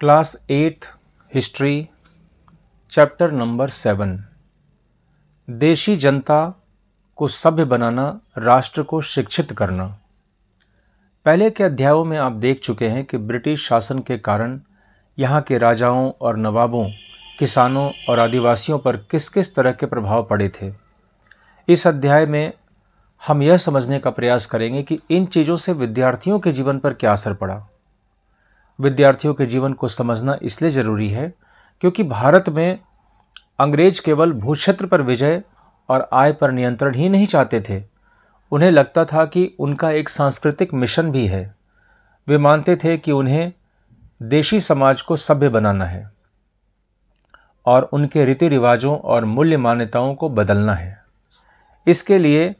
Class eighth history chapter number seven देशी जनता को सभ्य बनाना राष्ट्र को शिक्षित करना पहले के अध्यायों में आप देख चुके हैं कि ब्रिटिश शासन के कारण यहाँ के राजाओं और नवाबों किसानों और आदिवासियों पर किस किस तरह के प्रभाव पड़े थे इस अध्याय में हम यह समझने का प्रयास करेंगे कि इन चीज़ों से विद्यार्थियों के जीवन पर क्या असर पड़ा विद्यार्थियों के जीवन को समझना इसलिए ज़रूरी है क्योंकि भारत में अंग्रेज केवल भूक्षेत्र पर विजय और आय पर नियंत्रण ही नहीं चाहते थे उन्हें लगता था कि उनका एक सांस्कृतिक मिशन भी है वे मानते थे कि उन्हें देशी समाज को सभ्य बनाना है और उनके रीति रिवाजों और मूल्य मान्यताओं को बदलना है इसके लिए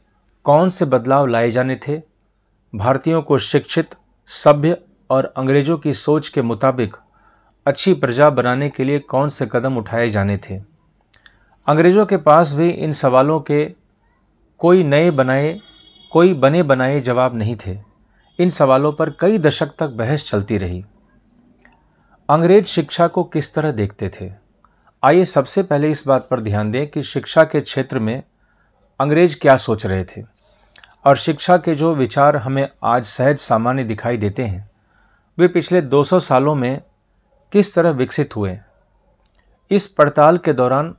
कौन से बदलाव लाए जाने थे भारतीयों को शिक्षित सभ्य और अंग्रेज़ों की सोच के मुताबिक अच्छी प्रजा बनाने के लिए कौन से कदम उठाए जाने थे अंग्रेज़ों के पास भी इन सवालों के कोई नए बनाए कोई बने बनाए जवाब नहीं थे इन सवालों पर कई दशक तक बहस चलती रही अंग्रेज शिक्षा को किस तरह देखते थे आइए सबसे पहले इस बात पर ध्यान दें कि शिक्षा के क्षेत्र में अंग्रेज क्या सोच रहे थे और शिक्षा के जो विचार हमें आज सहज सामान्य दिखाई देते हैं वे पिछले 200 सालों में किस तरह विकसित हुए इस पड़ताल के दौरान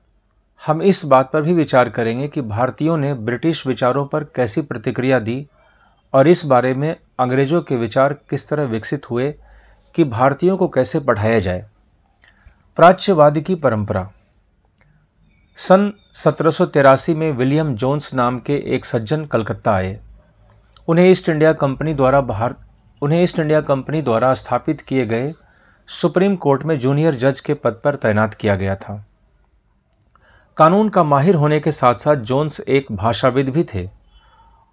हम इस बात पर भी विचार करेंगे कि भारतीयों ने ब्रिटिश विचारों पर कैसी प्रतिक्रिया दी और इस बारे में अंग्रेज़ों के विचार किस तरह विकसित हुए कि भारतीयों को कैसे पढ़ाया जाए प्राच्यवाद की परंपरा सन सत्रह में विलियम जोन्स नाम के एक सज्जन कलकत्ता आए उन्हें ईस्ट इंडिया कंपनी द्वारा भारत उन्हें ईस्ट इंडिया कंपनी द्वारा स्थापित किए गए सुप्रीम कोर्ट में जूनियर जज के पद पर तैनात किया गया था कानून का माहिर होने के साथ साथ जोन्स एक भाषाविद भी थे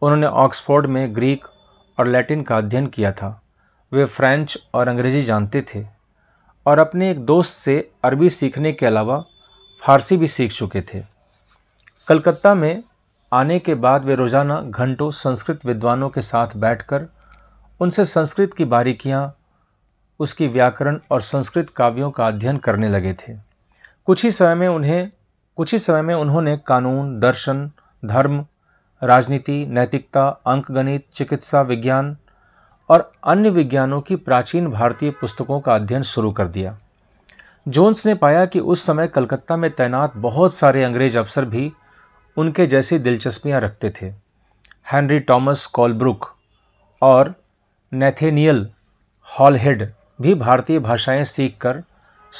उन्होंने ऑक्सफोर्ड में ग्रीक और लैटिन का अध्ययन किया था वे फ्रेंच और अंग्रेजी जानते थे और अपने एक दोस्त से अरबी सीखने के अलावा फारसी भी सीख चुके थे कलकत्ता में आने के बाद वे रोज़ाना घंटों संस्कृत विद्वानों के साथ बैठकर उनसे संस्कृत की बारीकियाँ उसकी व्याकरण और संस्कृत काव्यों का अध्ययन करने लगे थे कुछ ही समय में उन्हें कुछ ही समय में उन्होंने कानून दर्शन धर्म राजनीति नैतिकता अंकगणित चिकित्सा विज्ञान और अन्य विज्ञानों की प्राचीन भारतीय पुस्तकों का अध्ययन शुरू कर दिया जोन्स ने पाया कि उस समय कलकत्ता में तैनात बहुत सारे अंग्रेज अफसर भी उनके जैसी दिलचस्पियां रखते थे हेनरी टॉमस कॉलब्रुक और नेथेनियल हॉलहेड भी भारतीय भाषाएं सीखकर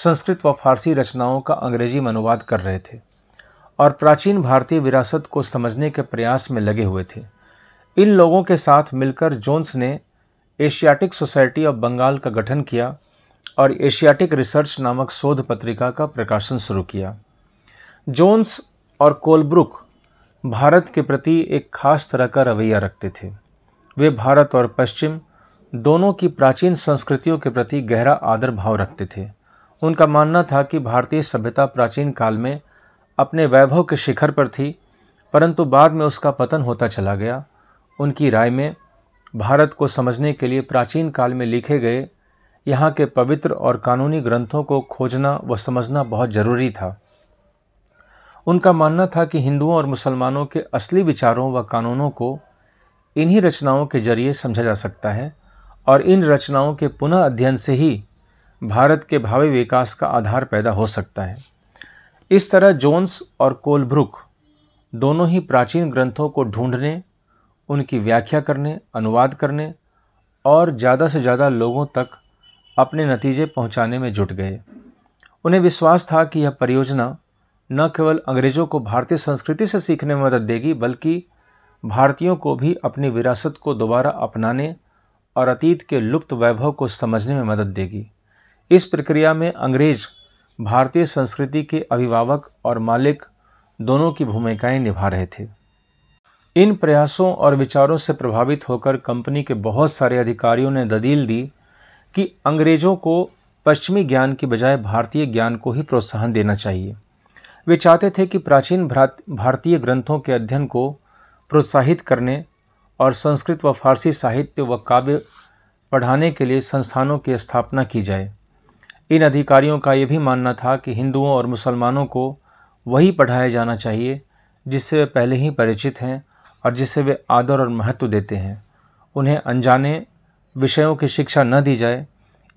संस्कृत व फारसी रचनाओं का अंग्रेजी में अनुवाद कर रहे थे और प्राचीन भारतीय विरासत को समझने के प्रयास में लगे हुए थे इन लोगों के साथ मिलकर जोन्स ने एशियाटिक सोसाइटी ऑफ बंगाल का गठन किया और एशियाटिक रिसर्च नामक शोध पत्रिका का प्रकाशन शुरू किया जोन्स और कोलब्रुक भारत के प्रति एक खास तरह का रवैया रखते थे वे भारत और पश्चिम दोनों की प्राचीन संस्कृतियों के प्रति गहरा आदर भाव रखते थे उनका मानना था कि भारतीय सभ्यता प्राचीन काल में अपने वैभव के शिखर पर थी परंतु बाद में उसका पतन होता चला गया उनकी राय में भारत को समझने के लिए प्राचीन काल में लिखे गए यहाँ के पवित्र और कानूनी ग्रंथों को खोजना व समझना बहुत जरूरी था उनका मानना था कि हिंदुओं और मुसलमानों के असली विचारों व कानूनों को इन्हीं रचनाओं के जरिए समझा जा सकता है और इन रचनाओं के पुनः अध्ययन से ही भारत के भावी विकास का आधार पैदा हो सकता है इस तरह जोन्स और कोलब्रुक दोनों ही प्राचीन ग्रंथों को ढूंढने उनकी व्याख्या करने अनुवाद करने और ज़्यादा से ज़्यादा लोगों तक अपने नतीजे पहुंचाने में जुट गए उन्हें विश्वास था कि यह परियोजना न केवल अंग्रेज़ों को भारतीय संस्कृति से सीखने में मदद देगी बल्कि भारतीयों को भी अपनी विरासत को दोबारा अपनाने और अतीत के लुप्त वैभव को समझने में मदद देगी इस प्रक्रिया में अंग्रेज भारतीय संस्कृति के अभिभावक और मालिक दोनों की भूमिकाएं निभा रहे थे इन प्रयासों और विचारों से प्रभावित होकर कंपनी के बहुत सारे अधिकारियों ने दलील दी कि अंग्रेज़ों को पश्चिमी ज्ञान की बजाय भारतीय ज्ञान को ही प्रोत्साहन देना चाहिए वे चाहते थे कि प्राचीन भारतीय ग्रंथों के अध्ययन को प्रोत्साहित करने और संस्कृत व फारसी साहित्य व काव्य पढ़ाने के लिए संस्थानों की स्थापना की जाए इन अधिकारियों का ये भी मानना था कि हिंदुओं और मुसलमानों को वही पढ़ाया जाना चाहिए जिससे वे पहले ही परिचित हैं और जिसे वे आदर और महत्व देते हैं उन्हें अनजाने विषयों की शिक्षा न दी जाए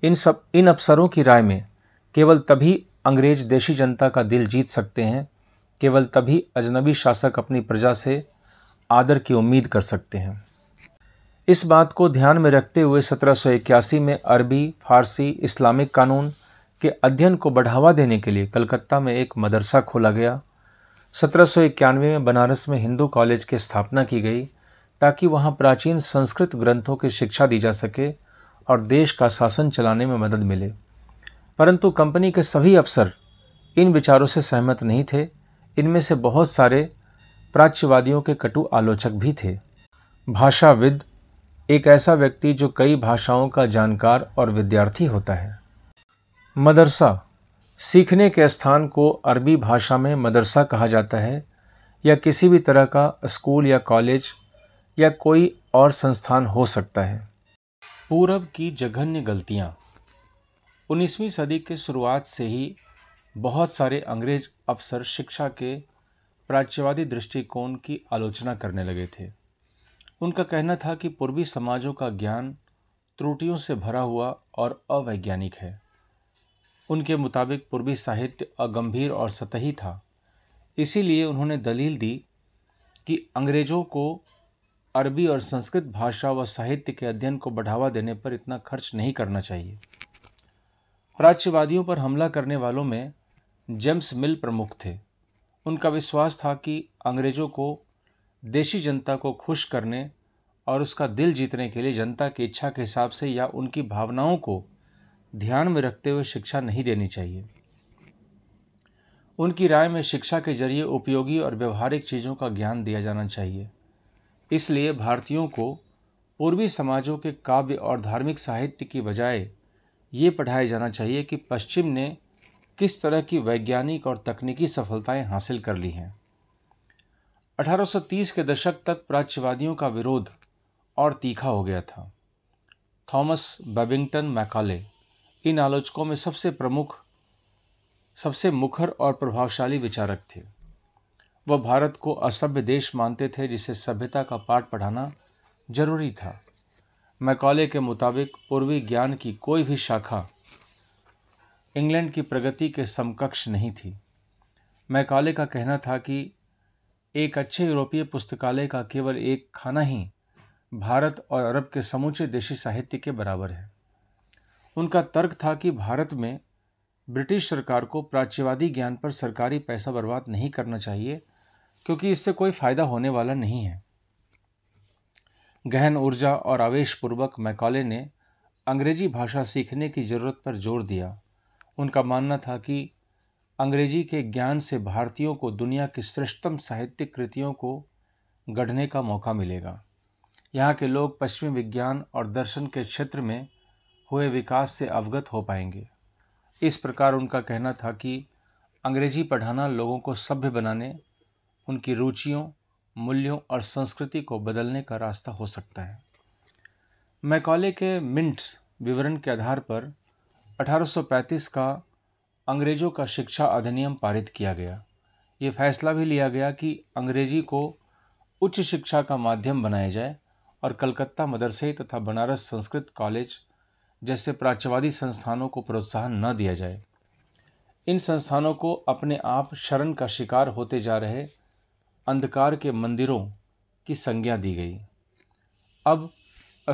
इन सब इन अफसरों की राय में केवल तभी अंग्रेज देशी जनता का दिल जीत सकते हैं केवल तभी अजनबी शासक अपनी प्रजा से आदर की उम्मीद कर सकते हैं इस बात को ध्यान में रखते हुए 1781 में अरबी फारसी इस्लामिक कानून के अध्ययन को बढ़ावा देने के लिए कलकत्ता में एक मदरसा खोला गया सत्रह में बनारस में हिंदू कॉलेज की स्थापना की गई ताकि वहाँ प्राचीन संस्कृत ग्रंथों की शिक्षा दी जा सके और देश का शासन चलाने में मदद मिले परंतु कंपनी के सभी अफसर इन विचारों से सहमत नहीं थे इनमें से बहुत सारे प्राच्यवादियों के कटु आलोचक भी थे भाषाविद एक ऐसा व्यक्ति जो कई भाषाओं का जानकार और विद्यार्थी होता है मदरसा सीखने के स्थान को अरबी भाषा में मदरसा कहा जाता है या किसी भी तरह का स्कूल या कॉलेज या कोई और संस्थान हो सकता है पूरब की जघन्य गलतियाँ उन्नीसवीं सदी के शुरुआत से ही बहुत सारे अंग्रेज अफसर शिक्षा के प्राच्यवादी दृष्टिकोण की आलोचना करने लगे थे उनका कहना था कि पूर्वी समाजों का ज्ञान त्रुटियों से भरा हुआ और अवैज्ञानिक है उनके मुताबिक पूर्वी साहित्य अगंभीर और सतही था इसीलिए उन्होंने दलील दी कि अंग्रेज़ों को अरबी और संस्कृत भाषा व साहित्य के अध्ययन को बढ़ावा देने पर इतना खर्च नहीं करना चाहिए प्राच्यवादियों पर हमला करने वालों में जेम्स मिल प्रमुख थे उनका विश्वास था कि अंग्रेज़ों को देशी जनता को खुश करने और उसका दिल जीतने के लिए जनता की इच्छा के हिसाब से या उनकी भावनाओं को ध्यान में रखते हुए शिक्षा नहीं देनी चाहिए उनकी राय में शिक्षा के जरिए उपयोगी और व्यवहारिक चीज़ों का ज्ञान दिया जाना चाहिए इसलिए भारतीयों को पूर्वी समाजों के काव्य और धार्मिक साहित्य की बजाय ये पढ़ाया जाना चाहिए कि पश्चिम ने किस तरह की वैज्ञानिक और तकनीकी सफलताएं हासिल कर ली हैं 1830 के दशक तक प्राच्यवादियों का विरोध और तीखा हो गया था थॉमस बेबिंगटन मैकाले इन आलोचकों में सबसे प्रमुख सबसे मुखर और प्रभावशाली विचारक थे वह भारत को असभ्य देश मानते थे जिसे सभ्यता का पाठ पढ़ाना जरूरी था मैकॉले के मुताबिक पूर्वी ज्ञान की कोई भी शाखा इंग्लैंड की प्रगति के समकक्ष नहीं थी मैकॉले का कहना था कि एक अच्छे यूरोपीय पुस्तकालय का केवल एक खाना ही भारत और अरब के समूचे देशी साहित्य के बराबर है उनका तर्क था कि भारत में ब्रिटिश सरकार को प्राच्यवादी ज्ञान पर सरकारी पैसा बर्बाद नहीं करना चाहिए क्योंकि इससे कोई फायदा होने वाला नहीं है गहन ऊर्जा और आवेशपूर्वक मैकॉले ने अंग्रेजी भाषा सीखने की जरूरत पर जोर दिया उनका मानना था कि अंग्रेजी के ज्ञान से भारतीयों को दुनिया की श्रेष्ठतम साहित्यिक कृतियों को गढ़ने का मौका मिलेगा यहाँ के लोग पश्चिमी विज्ञान और दर्शन के क्षेत्र में हुए विकास से अवगत हो पाएंगे इस प्रकार उनका कहना था कि अंग्रेजी पढ़ाना लोगों को सभ्य बनाने उनकी रुचियों मूल्यों और संस्कृति को बदलने का रास्ता हो सकता है मैकॉले के मिंट्स विवरण के आधार पर 1835 का अंग्रेज़ों का शिक्षा अधिनियम पारित किया गया ये फैसला भी लिया गया कि अंग्रेज़ी को उच्च शिक्षा का माध्यम बनाया जाए और कलकत्ता मदरसे तथा बनारस संस्कृत कॉलेज जैसे प्राच्यवादी संस्थानों को प्रोत्साहन न दिया जाए इन संस्थानों को अपने आप शरण का शिकार होते जा रहे अंधकार के मंदिरों की संज्ञा दी गई अब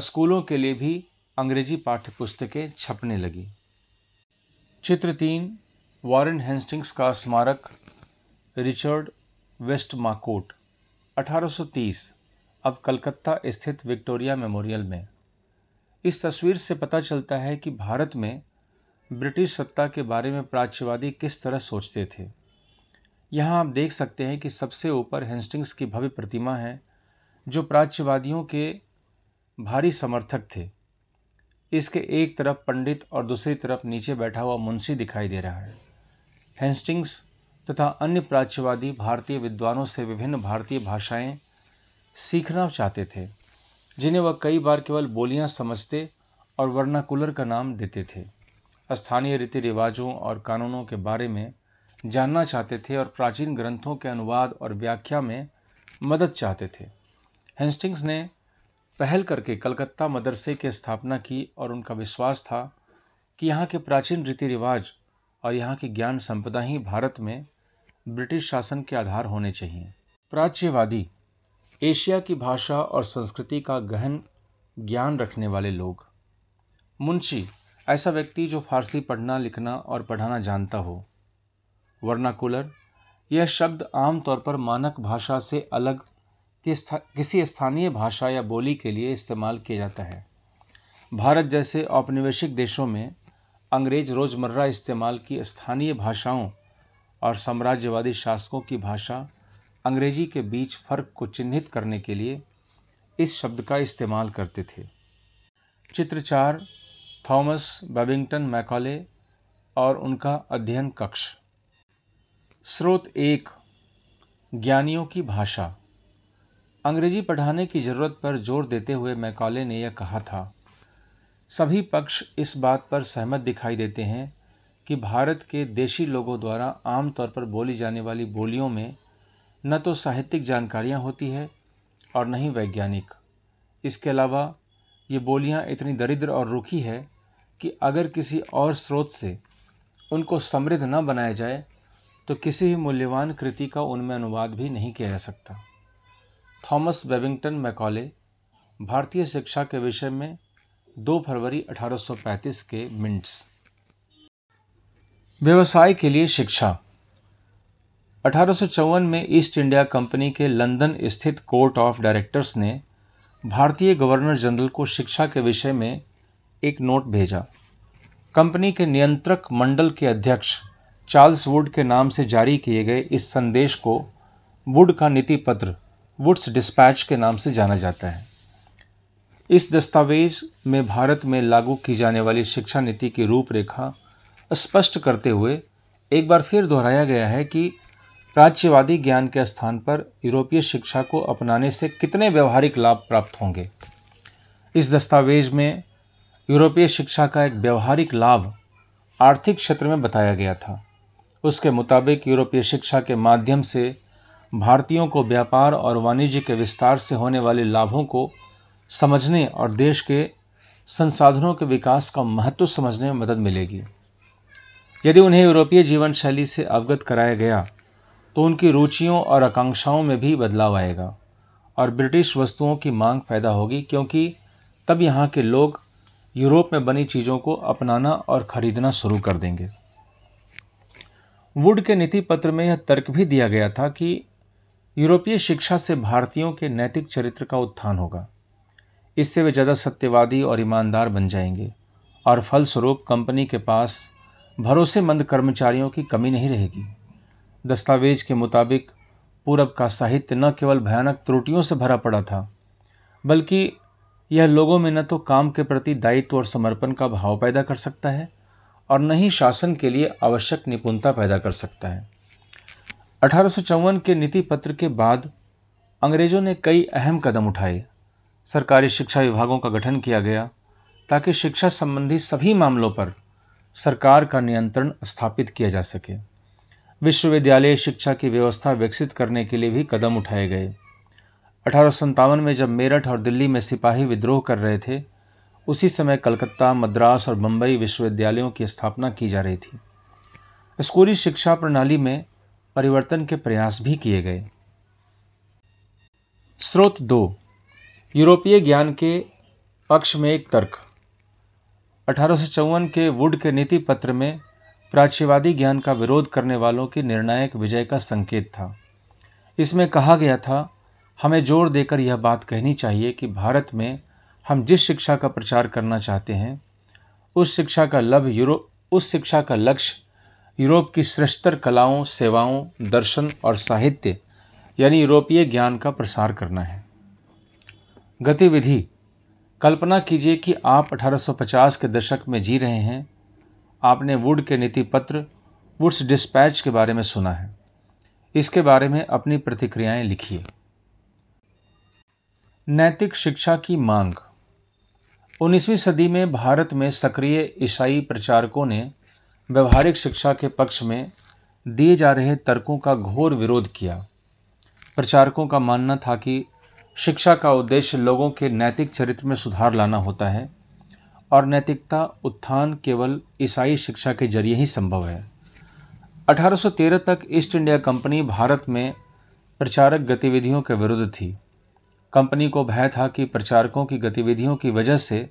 स्कूलों के लिए भी अंग्रेजी पाठ्य पुस्तकें छपने लगीं चित्र तीन वॉरेन हेस्टिंग्स का स्मारक रिचर्ड वेस्ट माकोट 1830 अब कलकत्ता स्थित विक्टोरिया मेमोरियल में इस तस्वीर से पता चलता है कि भारत में ब्रिटिश सत्ता के बारे में प्राच्यवादी किस तरह सोचते थे यहाँ आप देख सकते हैं कि सबसे ऊपर हेस्टिंग्स की भव्य प्रतिमा है जो प्राच्यवादियों के भारी समर्थक थे इसके एक तरफ पंडित और दूसरी तरफ नीचे बैठा हुआ मुंशी दिखाई दे रहा है हेंस्टिंग्स तथा अन्य प्राच्यवादी भारतीय विद्वानों से विभिन्न भारतीय भाषाएं सीखना चाहते थे जिन्हें वह कई बार केवल बोलियां समझते और वर्नाकुलर का नाम देते थे स्थानीय रीति रिवाजों और कानूनों के बारे में जानना चाहते थे और प्राचीन ग्रंथों के अनुवाद और व्याख्या में मदद चाहते थे हेंस्टिंग्स ने पहल करके कलकत्ता मदरसे की स्थापना की और उनका विश्वास था कि यहाँ के प्राचीन रीति रिवाज और यहाँ की ज्ञान संपदा ही भारत में ब्रिटिश शासन के आधार होने चाहिए प्राच्यवादी एशिया की भाषा और संस्कृति का गहन ज्ञान रखने वाले लोग मुंशी ऐसा व्यक्ति जो फारसी पढ़ना लिखना और पढ़ाना जानता हो वर्नाकुलर यह शब्द आमतौर पर मानक भाषा से अलग कि स्था, किसी स्थानीय भाषा या बोली के लिए इस्तेमाल किया जाता है भारत जैसे औपनिवेशिक देशों में अंग्रेज रोज़मर्रा इस्तेमाल की स्थानीय भाषाओं और साम्राज्यवादी शासकों की भाषा अंग्रेजी के बीच फर्क को चिन्हित करने के लिए इस शब्द का इस्तेमाल करते थे चित्र चार थॉमस बेबिंगटन मैकॉले और उनका अध्ययन कक्ष स्रोत एक ज्ञानियों की भाषा अंग्रेजी पढ़ाने की ज़रूरत पर जोर देते हुए मैकॉले ने यह कहा था सभी पक्ष इस बात पर सहमत दिखाई देते हैं कि भारत के देशी लोगों द्वारा आमतौर पर बोली जाने वाली बोलियों में न तो साहित्यिक जानकारियाँ होती है और न ही वैज्ञानिक इसके अलावा ये बोलियाँ इतनी दरिद्र और रुखी है कि अगर किसी और स्रोत से उनको समृद्ध न बनाया जाए तो किसी भी मूल्यवान कृति का उनमें अनुवाद भी नहीं किया जा सकता थॉमस वेबिंगटन मैकॉले भारतीय शिक्षा के विषय में 2 फरवरी 1835 के मिंट्स व्यवसाय के लिए शिक्षा अठारह में ईस्ट इंडिया कंपनी के लंदन स्थित कोर्ट ऑफ डायरेक्टर्स ने भारतीय गवर्नर जनरल को शिक्षा के विषय में एक नोट भेजा कंपनी के नियंत्रक मंडल के अध्यक्ष चार्ल्स वुड के नाम से जारी किए गए इस संदेश को वुड का नीति पत्र वुड्स डिस्पैच के नाम से जाना जाता है इस दस्तावेज में भारत में लागू की जाने वाली शिक्षा नीति की रूपरेखा स्पष्ट करते हुए एक बार फिर दोहराया गया है कि राज्यवादी ज्ञान के स्थान पर यूरोपीय शिक्षा को अपनाने से कितने व्यवहारिक लाभ प्राप्त होंगे इस दस्तावेज में यूरोपीय शिक्षा का एक व्यवहारिक लाभ आर्थिक क्षेत्र में बताया गया था उसके मुताबिक यूरोपीय शिक्षा के माध्यम से भारतीयों को व्यापार और वाणिज्य के विस्तार से होने वाले लाभों को समझने और देश के संसाधनों के विकास का महत्व समझने में मदद मिलेगी यदि उन्हें यूरोपीय जीवन शैली से अवगत कराया गया तो उनकी रुचियों और आकांक्षाओं में भी बदलाव आएगा और ब्रिटिश वस्तुओं की मांग पैदा होगी क्योंकि तब यहाँ के लोग यूरोप में बनी चीज़ों को अपनाना और खरीदना शुरू कर देंगे वुड के नीति पत्र में यह तर्क भी दिया गया था कि यूरोपीय शिक्षा से भारतीयों के नैतिक चरित्र का उत्थान होगा इससे वे ज़्यादा सत्यवादी और ईमानदार बन जाएंगे और फलस्वरूप कंपनी के पास भरोसेमंद कर्मचारियों की कमी नहीं रहेगी दस्तावेज के मुताबिक पूरब का साहित्य न केवल भयानक त्रुटियों से भरा पड़ा था बल्कि यह लोगों में न तो काम के प्रति दायित्व और समर्पण का भाव पैदा कर सकता है और न ही शासन के लिए आवश्यक निपुणता पैदा कर सकता है अठारह के नीति पत्र के बाद अंग्रेज़ों ने कई अहम कदम उठाए सरकारी शिक्षा विभागों का गठन किया गया ताकि शिक्षा संबंधी सभी मामलों पर सरकार का नियंत्रण स्थापित किया जा सके विश्वविद्यालय शिक्षा की व्यवस्था विकसित करने के लिए भी कदम उठाए गए अठारह में जब मेरठ और दिल्ली में सिपाही विद्रोह कर रहे थे उसी समय कलकत्ता मद्रास और बम्बई विश्वविद्यालयों की स्थापना की जा रही थी स्कूली शिक्षा प्रणाली में परिवर्तन के प्रयास भी किए गए स्रोत दो यूरोपीय ज्ञान के पक्ष में एक तर्क अठारह के वुड के नीति पत्र में प्राच्यवादी ज्ञान का विरोध करने वालों की निर्णायक विजय का संकेत था इसमें कहा गया था हमें जोर देकर यह बात कहनी चाहिए कि भारत में हम जिस शिक्षा का प्रचार करना चाहते हैं उस शिक्षा का लभ यूरो उस शिक्षा का लक्ष्य यूरोप की श्रेष्ठतर कलाओं सेवाओं दर्शन और साहित्य यानी यूरोपीय ज्ञान का प्रसार करना है गतिविधि कल्पना कीजिए कि आप 1850 के दशक में जी रहे हैं आपने वुड के नीति पत्र वुड्स डिस्पैच के बारे में सुना है इसके बारे में अपनी प्रतिक्रियाएं लिखिए नैतिक शिक्षा की मांग 19वीं सदी में भारत में सक्रिय ईसाई प्रचारकों ने व्यवहारिक शिक्षा के पक्ष में दिए जा रहे तर्कों का घोर विरोध किया प्रचारकों का मानना था कि शिक्षा का उद्देश्य लोगों के नैतिक चरित्र में सुधार लाना होता है और नैतिकता उत्थान केवल ईसाई शिक्षा के जरिए ही संभव है 1813 तक ईस्ट इंडिया कंपनी भारत में प्रचारक गतिविधियों के विरुद्ध थी कंपनी को भय था कि प्रचारकों की गतिविधियों की वजह से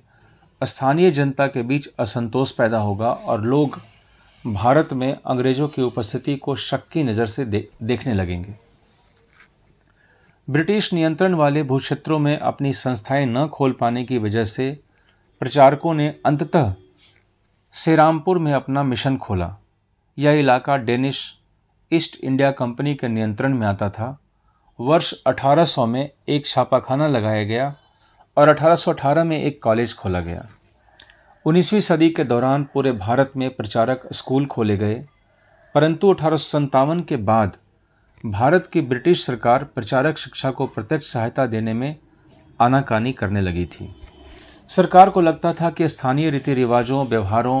स्थानीय जनता के बीच असंतोष पैदा होगा और लोग भारत में अंग्रेज़ों की उपस्थिति को शक की नज़र से दे, देखने लगेंगे ब्रिटिश नियंत्रण वाले भूक्षेत्रों में अपनी संस्थाएं न खोल पाने की वजह से प्रचारकों ने अंततः श्रीरामपुर में अपना मिशन खोला यह इलाका डेनिश ईस्ट इंडिया कंपनी के नियंत्रण में आता था वर्ष 1800 में एक छापाखाना लगाया गया और 1818 में एक कॉलेज खोला गया उन्नीसवीं सदी के दौरान पूरे भारत में प्रचारक स्कूल खोले गए परंतु अठारह के बाद भारत की ब्रिटिश सरकार प्रचारक शिक्षा को प्रत्यक्ष सहायता देने में आनाकानी करने लगी थी सरकार को लगता था कि स्थानीय रीति रिवाजों व्यवहारों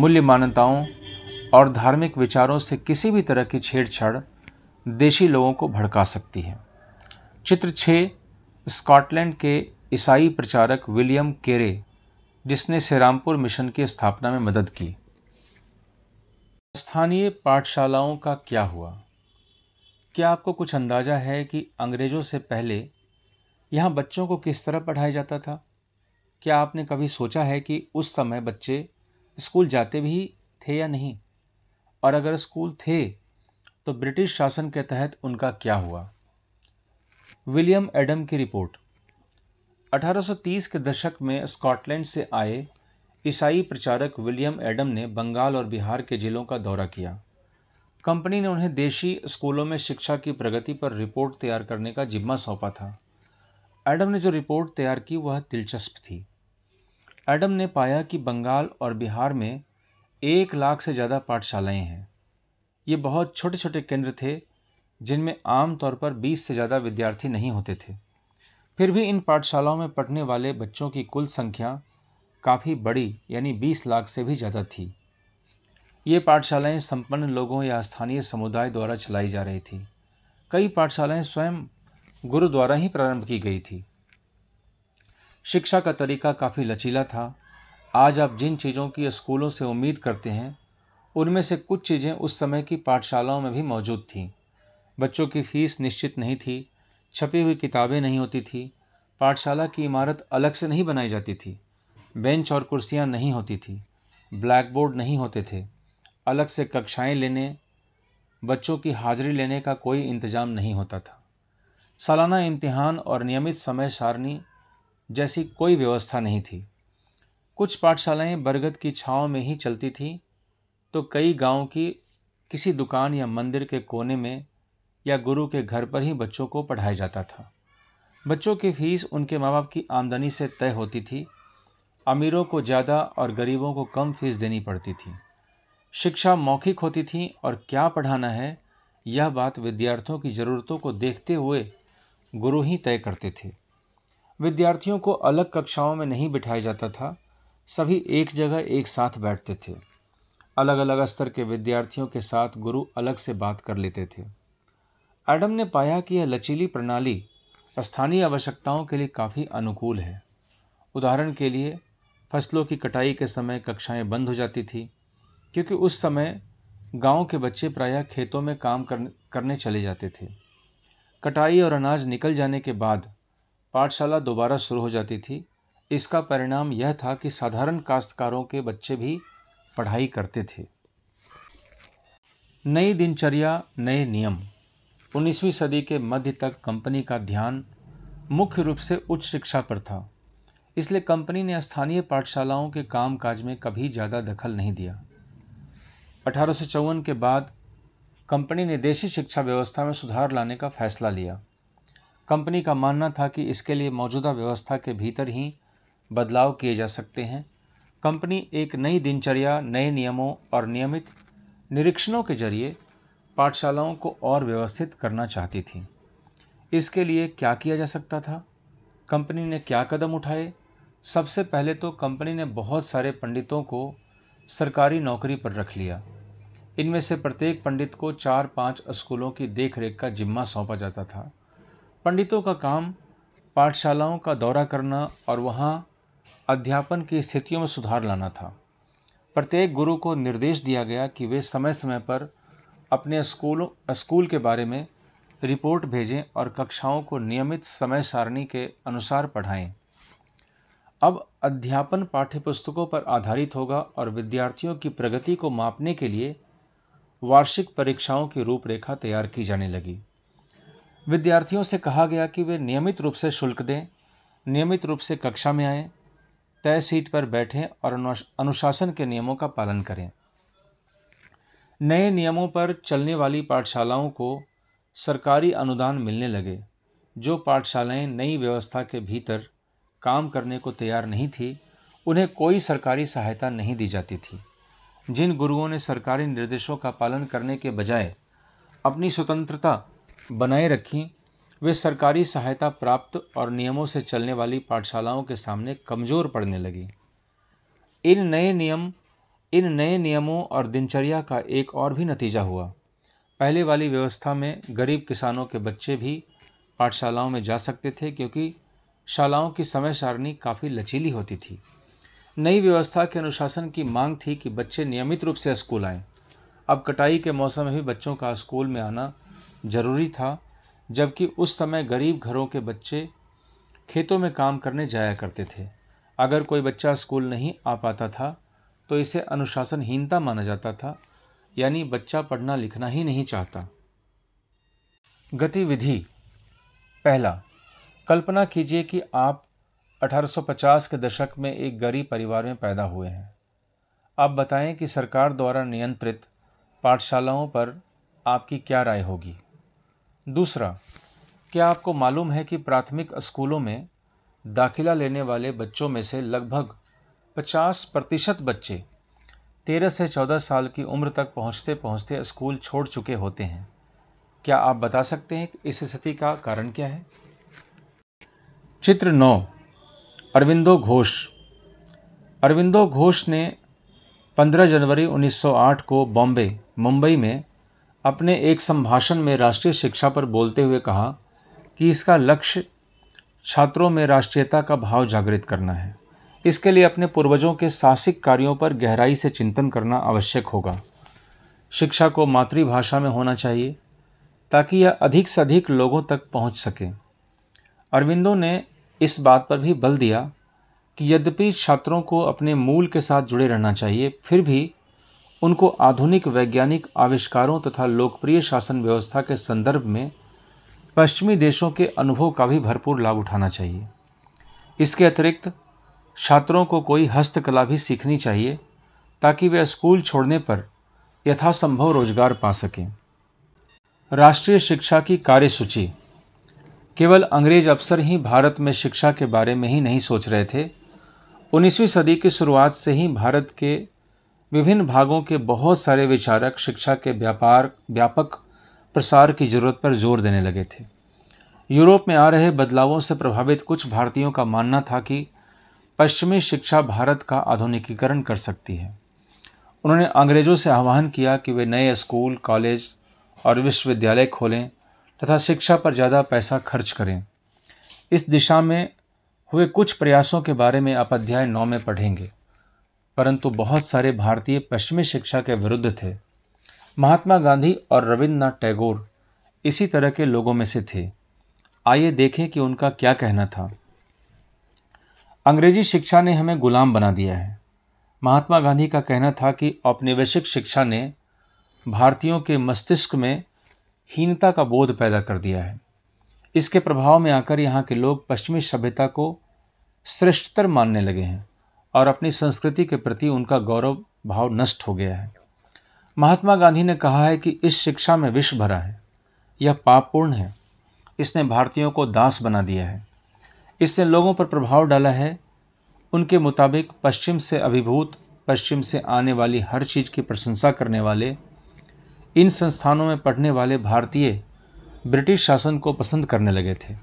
मूल्य मान्यताओं और धार्मिक विचारों से किसी भी तरह की छेड़छाड़ देशी लोगों को भड़का सकती है चित्र छः स्कॉटलैंड के ईसाई प्रचारक विलियम केरे जिसने श्रीरामपुर मिशन की स्थापना में मदद की स्थानीय पाठशालाओं का क्या हुआ क्या आपको कुछ अंदाज़ा है कि अंग्रेज़ों से पहले यहाँ बच्चों को किस तरह पढ़ाया जाता था क्या आपने कभी सोचा है कि उस समय बच्चे स्कूल जाते भी थे या नहीं और अगर स्कूल थे तो ब्रिटिश शासन के तहत उनका क्या हुआ विलियम एडम की रिपोर्ट 1830 के दशक में स्कॉटलैंड से आए ईसाई प्रचारक विलियम एडम ने बंगाल और बिहार के जिलों का दौरा किया कंपनी ने उन्हें देशी स्कूलों में शिक्षा की प्रगति पर रिपोर्ट तैयार करने का जिम्मा सौंपा था एडम ने जो रिपोर्ट तैयार की वह दिलचस्प थी एडम ने पाया कि बंगाल और बिहार में एक लाख से ज़्यादा पाठशालाएं हैं ये बहुत छोटे छोटे केंद्र थे जिनमें आमतौर पर 20 से ज़्यादा विद्यार्थी नहीं होते थे फिर भी इन पाठशालाओं में पढ़ने वाले बच्चों की कुल संख्या काफ़ी बड़ी यानी बीस लाख से भी ज़्यादा थी ये पाठशालाएं संपन्न लोगों या स्थानीय समुदाय द्वारा चलाई जा रही थी कई पाठशालाएं स्वयं गुरु द्वारा ही प्रारंभ की गई थी शिक्षा का तरीका काफ़ी लचीला था आज आप जिन चीज़ों की स्कूलों से उम्मीद करते हैं उनमें से कुछ चीज़ें उस समय की पाठशालाओं में भी मौजूद थीं बच्चों की फीस निश्चित नहीं थी छपी हुई किताबें नहीं होती थी पाठशाला की इमारत अलग से नहीं बनाई जाती थी बेंच और कुर्सियाँ नहीं होती थी ब्लैक बोर्ड नहीं होते थे अलग से कक्षाएं लेने बच्चों की हाजिरी लेने का कोई इंतजाम नहीं होता था सालाना इम्तिहान और नियमित समय सारणी जैसी कोई व्यवस्था नहीं थी कुछ पाठशालाएं बरगद की छाँव में ही चलती थीं तो कई गांव की किसी दुकान या मंदिर के कोने में या गुरु के घर पर ही बच्चों को पढ़ाया जाता था बच्चों की फीस उनके माँ बाप की आमदनी से तय होती थी अमीरों को ज़्यादा और गरीबों को कम फीस देनी पड़ती थी शिक्षा मौखिक होती थी और क्या पढ़ाना है यह बात विद्यार्थियों की ज़रूरतों को देखते हुए गुरु ही तय करते थे विद्यार्थियों को अलग कक्षाओं में नहीं बिठाया जाता था सभी एक जगह एक साथ बैठते थे अलग अलग स्तर के विद्यार्थियों के साथ गुरु अलग से बात कर लेते थे एडम ने पाया कि यह लचीली प्रणाली स्थानीय आवश्यकताओं के लिए काफ़ी अनुकूल है उदाहरण के लिए फसलों की कटाई के समय कक्षाएं बंद हो जाती थी क्योंकि उस समय गांव के बच्चे प्रायः खेतों में काम करने चले जाते थे कटाई और अनाज निकल जाने के बाद पाठशाला दोबारा शुरू हो जाती थी इसका परिणाम यह था कि साधारण काश्तकारों के बच्चे भी पढ़ाई करते थे नई दिनचर्या नए नियम 19वीं सदी के मध्य तक कंपनी का ध्यान मुख्य रूप से उच्च शिक्षा पर था इसलिए कंपनी ने स्थानीय पाठशालाओं के कामकाज में कभी ज़्यादा दखल नहीं दिया अठारह के बाद कंपनी ने देशी शिक्षा व्यवस्था में सुधार लाने का फैसला लिया कंपनी का मानना था कि इसके लिए मौजूदा व्यवस्था के भीतर ही बदलाव किए जा सकते हैं कंपनी एक नई दिनचर्या नए नियमों और नियमित निरीक्षणों के जरिए पाठशालाओं को और व्यवस्थित करना चाहती थी इसके लिए क्या किया जा सकता था कंपनी ने क्या कदम उठाए सबसे पहले तो कंपनी ने बहुत सारे पंडितों को सरकारी नौकरी पर रख लिया इनमें से प्रत्येक पंडित को चार पांच स्कूलों की देखरेख का जिम्मा सौंपा जाता था पंडितों का काम पाठशालाओं का दौरा करना और वहाँ अध्यापन की स्थितियों में सुधार लाना था प्रत्येक गुरु को निर्देश दिया गया कि वे समय समय पर अपने स्कूलों स्कूल के बारे में रिपोर्ट भेजें और कक्षाओं को नियमित समय सारणी के अनुसार पढ़ाएं अब अध्यापन पाठ्यपुस्तकों पर आधारित होगा और विद्यार्थियों की प्रगति को मापने के लिए वार्षिक परीक्षाओं की रूपरेखा तैयार की जाने लगी विद्यार्थियों से कहा गया कि वे नियमित रूप से शुल्क दें नियमित रूप से कक्षा में आएं, तय सीट पर बैठें और अनुशासन के नियमों का पालन करें नए नियमों पर चलने वाली पाठशालाओं को सरकारी अनुदान मिलने लगे जो पाठशालाएं नई व्यवस्था के भीतर काम करने को तैयार नहीं थी उन्हें कोई सरकारी सहायता नहीं दी जाती थी जिन गुरुओं ने सरकारी निर्देशों का पालन करने के बजाय अपनी स्वतंत्रता बनाए रखी वे सरकारी सहायता प्राप्त और नियमों से चलने वाली पाठशालाओं के सामने कमज़ोर पड़ने लगी इन नए नियम इन नए नियमों और दिनचर्या का एक और भी नतीजा हुआ पहले वाली व्यवस्था में गरीब किसानों के बच्चे भी पाठशालाओं में जा सकते थे क्योंकि शालाओं की समय सारणी काफ़ी लचीली होती थी नई व्यवस्था के अनुशासन की मांग थी कि बच्चे नियमित रूप से स्कूल आएं। अब कटाई के मौसम में भी बच्चों का स्कूल में आना जरूरी था जबकि उस समय गरीब घरों के बच्चे खेतों में काम करने जाया करते थे अगर कोई बच्चा स्कूल नहीं आ पाता था तो इसे अनुशासनहीनता माना जाता था यानी बच्चा पढ़ना लिखना ही नहीं चाहता गतिविधि पहला कल्पना कीजिए कि आप 1850 के दशक में एक गरीब परिवार में पैदा हुए हैं आप बताएं कि सरकार द्वारा नियंत्रित पाठशालाओं पर आपकी क्या राय होगी दूसरा क्या आपको मालूम है कि प्राथमिक स्कूलों में दाखिला लेने वाले बच्चों में से लगभग पचास प्रतिशत बच्चे तेरह से चौदह साल की उम्र तक पहुंचते पहुंचते स्कूल छोड़ चुके होते हैं क्या आप बता सकते हैं इस स्थिति का कारण क्या है चित्र नौ अरविंदो घोष अरविंदो घोष ने 15 जनवरी 1908 को बॉम्बे मुंबई में अपने एक संभाषण में राष्ट्रीय शिक्षा पर बोलते हुए कहा कि इसका लक्ष्य छात्रों में राष्ट्रीयता का भाव जागृत करना है इसके लिए अपने पूर्वजों के साहसिक कार्यों पर गहराई से चिंतन करना आवश्यक होगा शिक्षा को मातृभाषा में होना चाहिए ताकि यह अधिक से अधिक लोगों तक पहुंच सके अरविंदो ने इस बात पर भी बल दिया कि यद्यपि छात्रों को अपने मूल के साथ जुड़े रहना चाहिए फिर भी उनको आधुनिक वैज्ञानिक आविष्कारों तथा लोकप्रिय शासन व्यवस्था के संदर्भ में पश्चिमी देशों के अनुभव का भी भरपूर लाभ उठाना चाहिए इसके अतिरिक्त छात्रों को कोई हस्तकला भी सीखनी चाहिए ताकि वे स्कूल छोड़ने पर यथासंभव रोजगार पा सकें राष्ट्रीय शिक्षा की कार्यसूची केवल अंग्रेज अफसर ही भारत में शिक्षा के बारे में ही नहीं सोच रहे थे 19वीं सदी की शुरुआत से ही भारत के विभिन्न भागों के बहुत सारे विचारक शिक्षा के व्यापार व्यापक प्रसार की जरूरत पर जोर देने लगे थे यूरोप में आ रहे बदलावों से प्रभावित कुछ भारतीयों का मानना था कि पश्चिमी शिक्षा भारत का आधुनिकीकरण कर सकती है उन्होंने अंग्रेज़ों से आह्वान किया कि वे नए स्कूल कॉलेज और विश्वविद्यालय खोलें तथा शिक्षा पर ज़्यादा पैसा खर्च करें इस दिशा में हुए कुछ प्रयासों के बारे में आप अध्याय नौ में पढ़ेंगे परंतु बहुत सारे भारतीय पश्चिमी शिक्षा के विरुद्ध थे महात्मा गांधी और रविन्द्रनाथ टैगोर इसी तरह के लोगों में से थे आइए देखें कि उनका क्या कहना था अंग्रेजी शिक्षा ने हमें गुलाम बना दिया है महात्मा गांधी का कहना था कि औपनिवेशिक शिक्षा ने भारतीयों के मस्तिष्क में हीनता का बोध पैदा कर दिया है इसके प्रभाव में आकर यहाँ के लोग पश्चिमी सभ्यता को श्रेष्ठतर मानने लगे हैं और अपनी संस्कृति के प्रति उनका गौरव भाव नष्ट हो गया है महात्मा गांधी ने कहा है कि इस शिक्षा में विष भरा है यह पापपूर्ण है इसने भारतीयों को दास बना दिया है इसने लोगों पर प्रभाव डाला है उनके मुताबिक पश्चिम से अभिभूत पश्चिम से आने वाली हर चीज़ की प्रशंसा करने वाले इन संस्थानों में पढ़ने वाले भारतीय ब्रिटिश शासन को पसंद करने लगे थे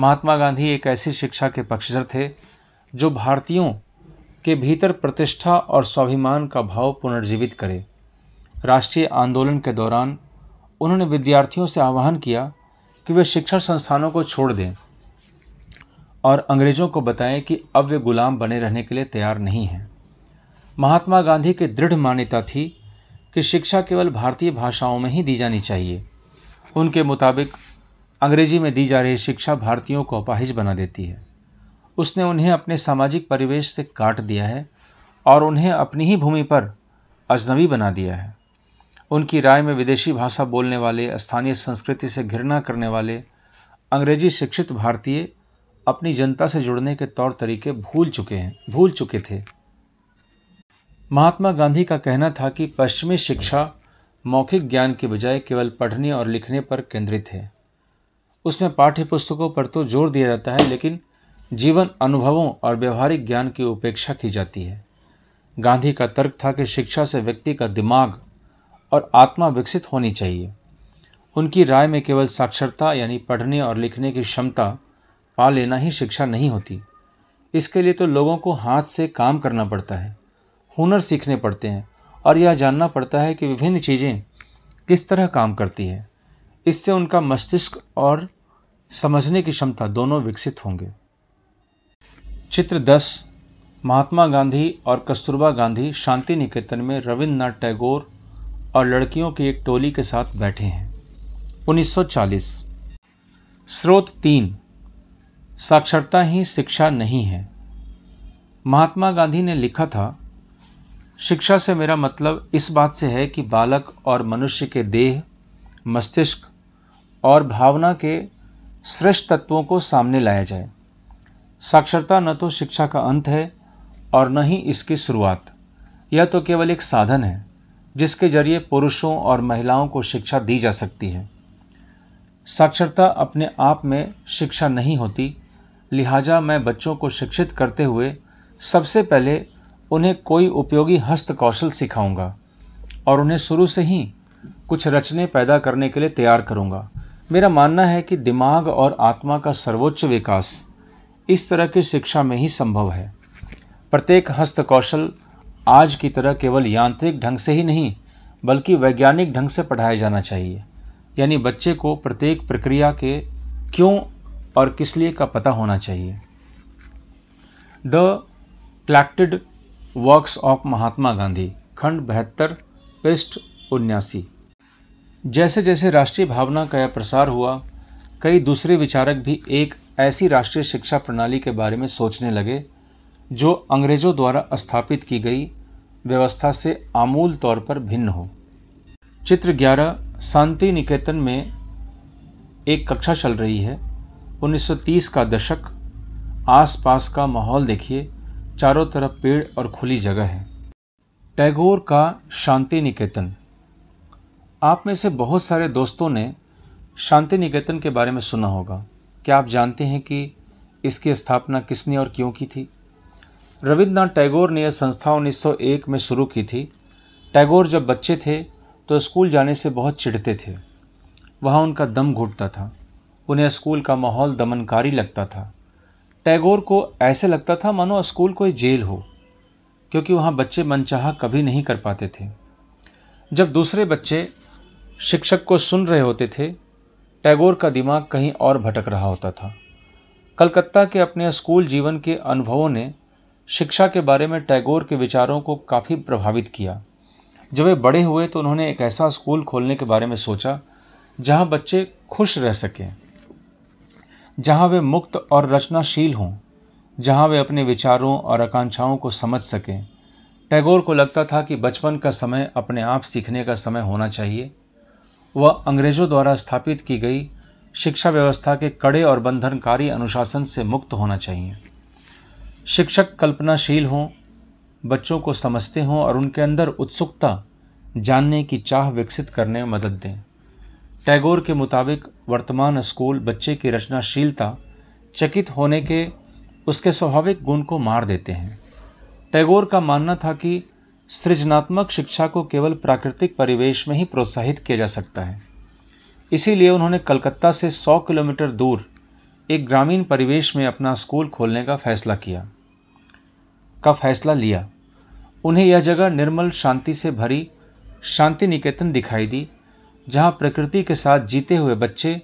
महात्मा गांधी एक ऐसी शिक्षा के पक्षधर थे जो भारतीयों के भीतर प्रतिष्ठा और स्वाभिमान का भाव पुनर्जीवित करे राष्ट्रीय आंदोलन के दौरान उन्होंने विद्यार्थियों से आह्वान किया कि वे शिक्षण संस्थानों को छोड़ दें और अंग्रेज़ों को बताएं कि अब वे गुलाम बने रहने के लिए तैयार नहीं हैं महात्मा गांधी की दृढ़ मान्यता थी कि शिक्षा केवल भारतीय भाषाओं में ही दी जानी चाहिए उनके मुताबिक अंग्रेजी में दी जा रही शिक्षा भारतीयों को अपाहिज बना देती है उसने उन्हें अपने सामाजिक परिवेश से काट दिया है और उन्हें अपनी ही भूमि पर अजनबी बना दिया है उनकी राय में विदेशी भाषा बोलने वाले स्थानीय संस्कृति से घृणा करने वाले अंग्रेजी शिक्षित भारतीय अपनी जनता से जुड़ने के तौर तरीके भूल चुके हैं भूल चुके थे महात्मा गांधी का कहना था कि पश्चिमी शिक्षा मौखिक ज्ञान के बजाय केवल पढ़ने और लिखने पर केंद्रित है उसमें पाठ्य पुस्तकों पर तो जोर दिया जाता है लेकिन जीवन अनुभवों और व्यवहारिक ज्ञान की उपेक्षा की जाती है गांधी का तर्क था कि शिक्षा से व्यक्ति का दिमाग और आत्मा विकसित होनी चाहिए उनकी राय में केवल साक्षरता यानी पढ़ने और लिखने की क्षमता पा लेना ही शिक्षा नहीं होती इसके लिए तो लोगों को हाथ से काम करना पड़ता है हुनर सीखने पड़ते हैं और यह जानना पड़ता है कि विभिन्न चीज़ें किस तरह काम करती है इससे उनका मस्तिष्क और समझने की क्षमता दोनों विकसित होंगे चित्र दस महात्मा गांधी और कस्तूरबा गांधी शांति निकेतन में रविन्द्रनाथ टैगोर और लड़कियों की एक टोली के साथ बैठे हैं 1940 स्रोत तीन साक्षरता ही शिक्षा नहीं है महात्मा गांधी ने लिखा था शिक्षा से मेरा मतलब इस बात से है कि बालक और मनुष्य के देह मस्तिष्क और भावना के श्रेष्ठ तत्वों को सामने लाया जाए साक्षरता न तो शिक्षा का अंत है और न ही इसकी शुरुआत यह तो केवल एक साधन है जिसके जरिए पुरुषों और महिलाओं को शिक्षा दी जा सकती है साक्षरता अपने आप में शिक्षा नहीं होती लिहाजा मैं बच्चों को शिक्षित करते हुए सबसे पहले उन्हें कोई उपयोगी हस्त कौशल सिखाऊंगा और उन्हें शुरू से ही कुछ रचने पैदा करने के लिए तैयार करूंगा मेरा मानना है कि दिमाग और आत्मा का सर्वोच्च विकास इस तरह की शिक्षा में ही संभव है प्रत्येक हस्तकौशल आज की तरह केवल यांत्रिक ढंग से ही नहीं बल्कि वैज्ञानिक ढंग से पढ़ाया जाना चाहिए यानी बच्चे को प्रत्येक प्रक्रिया के क्यों और किस लिए का पता होना चाहिए the collected works of Mahatma Gandhi खंड बहत्तर पृष्ठ उन्यासी जैसे जैसे राष्ट्रीय भावना का यह प्रसार हुआ कई दूसरे विचारक भी एक ऐसी राष्ट्रीय शिक्षा प्रणाली के बारे में सोचने लगे जो अंग्रेजों द्वारा स्थापित की गई व्यवस्था से आमूल तौर पर भिन्न हो चित्र 11 शांति निकेतन में एक कक्षा चल रही है 1930 का दशक आसपास का माहौल देखिए चारों तरफ पेड़ और खुली जगह है टैगोर का शांति निकेतन आप में से बहुत सारे दोस्तों ने शांति निकेतन के बारे में सुना होगा क्या आप जानते हैं कि इसकी स्थापना किसने और क्यों की थी रविन्द्रनाथ टैगोर ने यह संस्था 1901 में शुरू की थी टैगोर जब बच्चे थे तो स्कूल जाने से बहुत चिढ़ते थे वहाँ उनका दम घुटता था उन्हें स्कूल का माहौल दमनकारी लगता था टैगोर को ऐसे लगता था मानो स्कूल कोई जेल हो क्योंकि वहाँ बच्चे मनचाह कभी नहीं कर पाते थे जब दूसरे बच्चे शिक्षक को सुन रहे होते थे टैगोर का दिमाग कहीं और भटक रहा होता था कलकत्ता के अपने स्कूल जीवन के अनुभवों ने शिक्षा के बारे में टैगोर के विचारों को काफ़ी प्रभावित किया जब वे बड़े हुए तो उन्होंने एक ऐसा स्कूल खोलने के बारे में सोचा जहां बच्चे खुश रह सकें जहाँ वे मुक्त और रचनाशील हों जहाँ वे अपने विचारों और आकांक्षाओं को समझ सकें टैगोर को लगता था कि बचपन का समय अपने आप सीखने का समय होना चाहिए वह अंग्रेज़ों द्वारा स्थापित की गई शिक्षा व्यवस्था के कड़े और बंधनकारी अनुशासन से मुक्त होना चाहिए शिक्षक कल्पनाशील हों बच्चों को समझते हों और उनके अंदर उत्सुकता जानने की चाह विकसित करने में मदद दें टैगोर के मुताबिक वर्तमान स्कूल बच्चे की रचनाशीलता चकित होने के उसके स्वाभाविक गुण को मार देते हैं टैगोर का मानना था कि सृजनात्मक शिक्षा को केवल प्राकृतिक परिवेश में ही प्रोत्साहित किया जा सकता है इसीलिए उन्होंने कलकत्ता से 100 किलोमीटर दूर एक ग्रामीण परिवेश में अपना स्कूल खोलने का फैसला किया का फैसला लिया उन्हें यह जगह निर्मल शांति से भरी शांति निकेतन दिखाई दी जहां प्रकृति के साथ जीते हुए बच्चे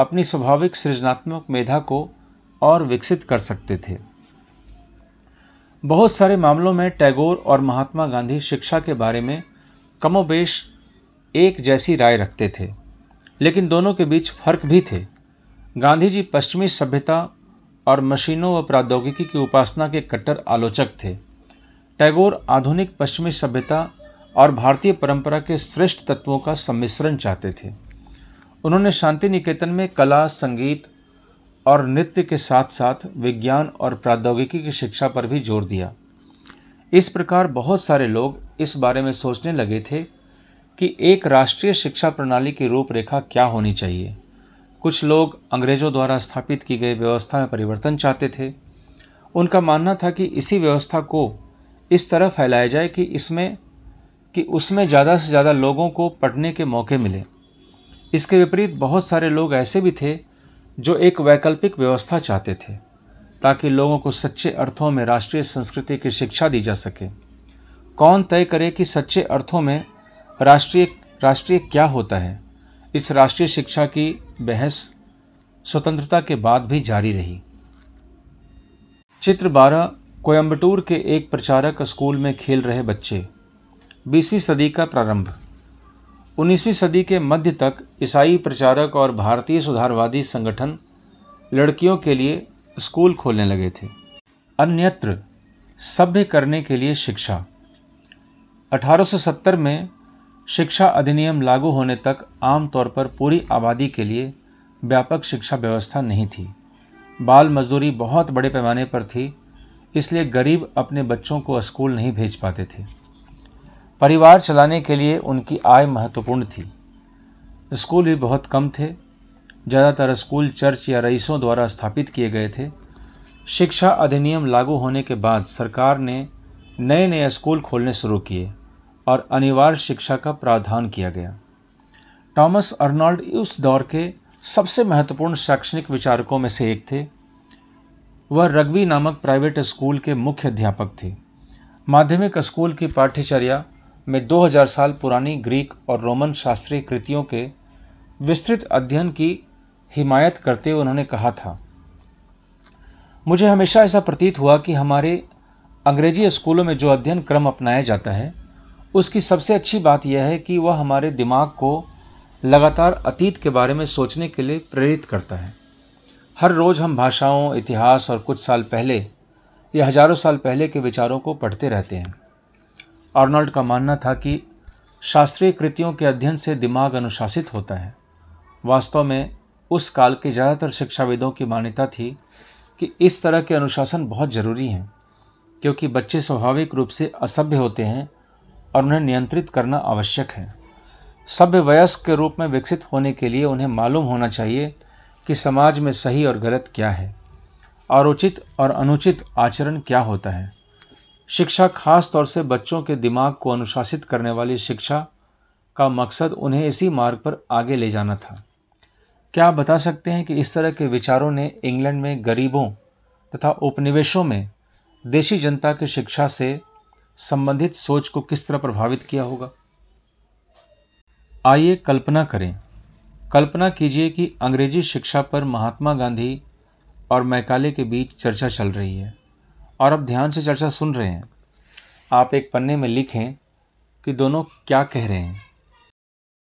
अपनी स्वाभाविक सृजनात्मक मेधा को और विकसित कर सकते थे बहुत सारे मामलों में टैगोर और महात्मा गांधी शिक्षा के बारे में कमोबेश एक जैसी राय रखते थे लेकिन दोनों के बीच फर्क भी थे गांधी जी पश्चिमी सभ्यता और मशीनों व प्रौद्योगिकी की उपासना के कट्टर आलोचक थे टैगोर आधुनिक पश्चिमी सभ्यता और भारतीय परंपरा के श्रेष्ठ तत्वों का सम्मिश्रण चाहते थे उन्होंने शांति निकेतन में कला संगीत और नृत्य के साथ साथ विज्ञान और प्रौद्योगिकी की शिक्षा पर भी जोर दिया इस प्रकार बहुत सारे लोग इस बारे में सोचने लगे थे कि एक राष्ट्रीय शिक्षा प्रणाली की रूपरेखा क्या होनी चाहिए कुछ लोग अंग्रेजों द्वारा स्थापित की गई व्यवस्था में परिवर्तन चाहते थे उनका मानना था कि इसी व्यवस्था को इस तरह फैलाया जाए कि इसमें कि उसमें ज़्यादा से ज़्यादा लोगों को पढ़ने के मौके मिले इसके विपरीत बहुत सारे लोग ऐसे भी थे जो एक वैकल्पिक व्यवस्था चाहते थे ताकि लोगों को सच्चे अर्थों में राष्ट्रीय संस्कृति की शिक्षा दी जा सके कौन तय करे कि सच्चे अर्थों में राष्ट्रीय राष्ट्रीय क्या होता है इस राष्ट्रीय शिक्षा की बहस स्वतंत्रता के बाद भी जारी रही चित्र बारह कोयम्बटूर के एक प्रचारक स्कूल में खेल रहे बच्चे बीसवीं सदी का प्रारंभ उन्नीसवीं सदी के मध्य तक ईसाई प्रचारक और भारतीय सुधारवादी संगठन लड़कियों के लिए स्कूल खोलने लगे थे अन्यत्र सभ्य करने के लिए शिक्षा 1870 में शिक्षा अधिनियम लागू होने तक आमतौर पर पूरी आबादी के लिए व्यापक शिक्षा व्यवस्था नहीं थी बाल मजदूरी बहुत बड़े पैमाने पर थी इसलिए गरीब अपने बच्चों को स्कूल नहीं भेज पाते थे परिवार चलाने के लिए उनकी आय महत्वपूर्ण थी स्कूल भी बहुत कम थे ज़्यादातर स्कूल चर्च या रईसों द्वारा स्थापित किए गए थे शिक्षा अधिनियम लागू होने के बाद सरकार ने नए नए स्कूल खोलने शुरू किए और अनिवार्य शिक्षा का प्रावधान किया गया टॉमस अर्नॉल्ड उस दौर के सबसे महत्वपूर्ण शैक्षणिक विचारकों में से एक थे वह रग्वी नामक प्राइवेट स्कूल के मुख्य अध्यापक थे माध्यमिक स्कूल की पाठ्यचर्या में 2000 साल पुरानी ग्रीक और रोमन शास्त्रीय कृतियों के विस्तृत अध्ययन की हिमायत करते हुए उन्होंने कहा था मुझे हमेशा ऐसा प्रतीत हुआ कि हमारे अंग्रेजी स्कूलों में जो अध्ययन क्रम अपनाया जाता है उसकी सबसे अच्छी बात यह है कि वह हमारे दिमाग को लगातार अतीत के बारे में सोचने के लिए प्रेरित करता है हर रोज़ हम भाषाओं इतिहास और कुछ साल पहले या हज़ारों साल पहले के विचारों को पढ़ते रहते हैं आर्नोल्ड का मानना था कि शास्त्रीय कृतियों के अध्ययन से दिमाग अनुशासित होता है वास्तव में उस काल के ज़्यादातर शिक्षाविदों की मान्यता थी कि इस तरह के अनुशासन बहुत ज़रूरी हैं क्योंकि बच्चे स्वाभाविक रूप से असभ्य होते हैं और उन्हें नियंत्रित करना आवश्यक है सभ्य वयस्क के रूप में विकसित होने के लिए उन्हें मालूम होना चाहिए कि समाज में सही और गलत क्या है और उचित और अनुचित आचरण क्या होता है शिक्षा खास तौर से बच्चों के दिमाग को अनुशासित करने वाली शिक्षा का मकसद उन्हें इसी मार्ग पर आगे ले जाना था क्या आप बता सकते हैं कि इस तरह के विचारों ने इंग्लैंड में गरीबों तथा उपनिवेशों में देशी जनता की शिक्षा से संबंधित सोच को किस तरह प्रभावित किया होगा आइए कल्पना करें कल्पना कीजिए कि अंग्रेजी शिक्षा पर महात्मा गांधी और मैकाले के बीच चर्चा चल रही है और अब ध्यान से चर्चा सुन रहे हैं आप एक पन्ने में लिखें कि दोनों क्या कह रहे हैं